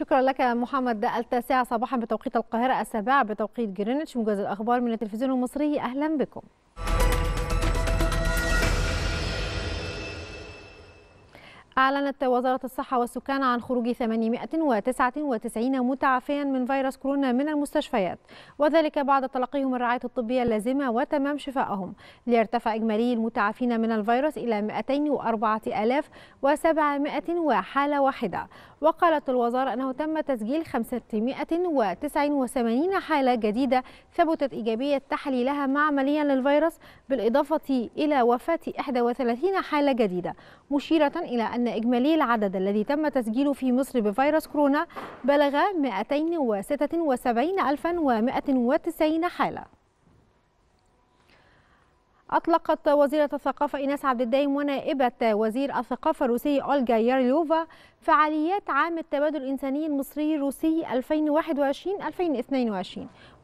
شكرا لك محمد التاسعة صباحا بتوقيت القاهرة السابعة بتوقيت جرينتش مجاز الأخبار من التلفزيون المصري أهلا بكم أعلنت وزارة الصحة والسكان عن خروج 899 متعافيا من فيروس كورونا من المستشفيات وذلك بعد تلقيهم الرعاية الطبية اللازمة وتمام شفائهم ليرتفع إجمالي المتعافين من الفيروس إلى 204700 حالة واحدة وقالت الوزارة أنه تم تسجيل 589 حالة جديدة ثبتت إيجابية تحليلها معمليا للفيروس بالإضافة إلى وفاة 31 حالة جديدة مشيرة إلى أن إجمالي العدد الذي تم تسجيله في مصر بفيروس كورونا بلغ 276,190 حالة أطلقت وزيرة الثقافة إيناس عبد الدايم ونائبة وزير الثقافة الروسي أولجا ياريلوفا فعاليات عام التبادل الإنساني المصري الروسي 2021-2022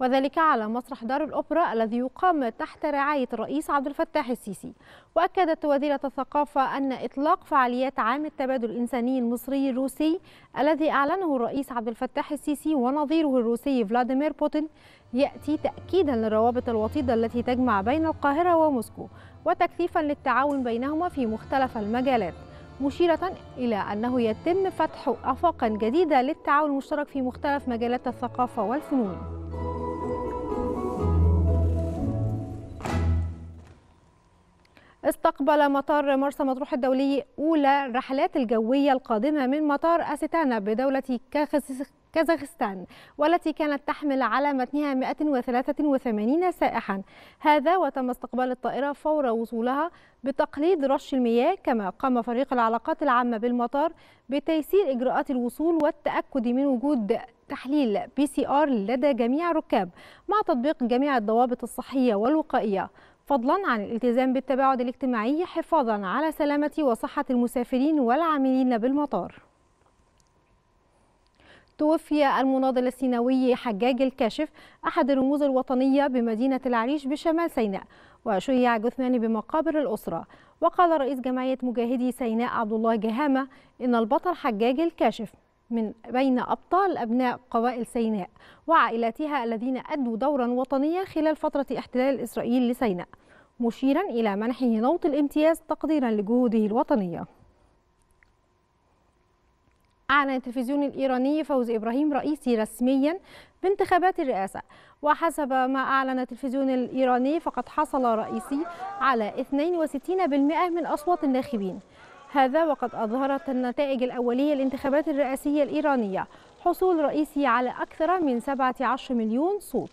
وذلك على مسرح دار الأوبرا الذي يقام تحت رعاية الرئيس عبد الفتاح السيسي وأكدت وزيرة الثقافة أن إطلاق فعاليات عام التبادل الإنساني المصري الروسي الذي أعلنه الرئيس عبد الفتاح السيسي ونظيره الروسي فلاديمير بوتين يأتي تأكيدا للروابط الوطيدة التي تجمع بين القاهرة وموسكو وتكثيفا للتعاون بينهما في مختلف المجالات مشيرة إلى أنه يتم فتح أفاق جديدة للتعاون المشترك في مختلف مجالات الثقافة والفنون استقبل مطار مرسى مطروح الدولي أولى الرحلات الجوية القادمة من مطار أستانا بدولة كازاخستان والتي كانت تحمل على متنها 183 سائحا هذا وتم استقبال الطائرة فور وصولها بتقليد رش المياه كما قام فريق العلاقات العامة بالمطار بتيسير إجراءات الوصول والتأكد من وجود تحليل بي سي آر لدى جميع الركاب مع تطبيق جميع الضوابط الصحية والوقائية فضلا عن الالتزام بالتباعد الاجتماعي حفاظا على سلامة وصحة المسافرين والعاملين بالمطار توفي المناضل السيناوي حجاج الكاشف أحد الرموز الوطنية بمدينة العريش بشمال سيناء وشيع جثمان بمقابر الأسرة وقال رئيس جمعية مجاهدي سيناء عبد الله جهامة إن البطل حجاج الكاشف من بين أبطال أبناء قوائل سيناء وعائلاتها الذين أدوا دورا وطنيا خلال فترة احتلال إسرائيل لسيناء مشيرا إلى منحه نوط الامتياز تقديرا لجهوده الوطنية أعلن التلفزيون الإيراني فوز إبراهيم رئيسي رسميا بانتخابات الرئاسة وحسب ما أعلن التلفزيون الإيراني فقد حصل رئيسي على 62% من أصوات الناخبين هذا وقد أظهرت النتائج الأولية للانتخابات الرئاسية الإيرانية حصول رئيسي على أكثر من 17 مليون صوت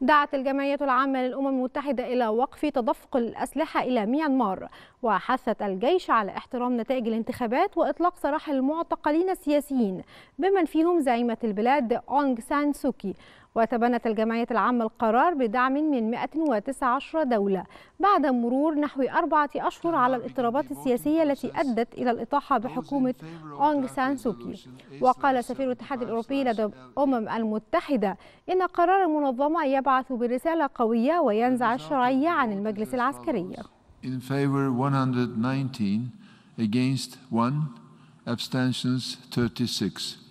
دعت الجمعية العامة للأمم المتحدة إلى وقف تدفق الأسلحة إلى ميانمار وحثت الجيش على احترام نتائج الانتخابات وإطلاق سراح المعتقلين السياسيين بمن فيهم زعيمة البلاد أونغ سان سوكي وتبنت الجمعية العامة القرار بدعم من 119 دولة بعد مرور نحو أربعة أشهر على الاضطرابات السياسية التي أدت إلى الإطاحة بحكومة أونغ سان سوكي وقال سفير الاتحاد الأوروبي لدى الأمم المتحدة إن قرار المنظمة يبعث برسالة قوية وينزع الشرعية عن المجلس العسكري In favor 119 against 1 abstentions 36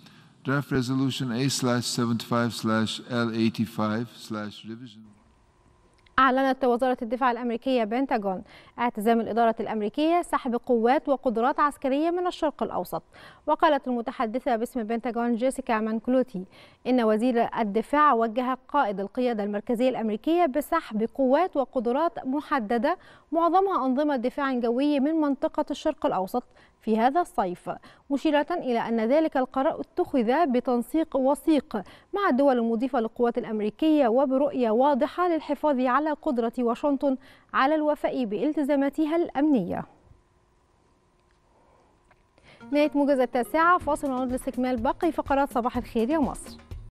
Draft Resolution A slash 75 slash L85 slash Revision أعلنت وزارة الدفاع الأمريكية بنتاجون اعتزام الإدارة الأمريكية سحب قوات وقدرات عسكرية من الشرق الأوسط وقالت المتحدثة باسم بنتاجون جيسيكا مانكلوتي إن وزير الدفاع وجه قائد القيادة المركزية الأمريكية بسحب قوات وقدرات محددة معظمها أنظمة دفاع جوي من منطقة الشرق الأوسط في هذا الصيف مشيرة إلى أن ذلك القرار اتخذ بتنسيق وثيق مع الدول المضيفة للقوات الأمريكية وبرؤية واضحة للحفاظ على قدرة واشنطن على الوفاء بالتزاماتها الأمنية نهاية موجز التاسعة فاصل ونعود لاستكمال باقي فقرات صباح الخير يا مصر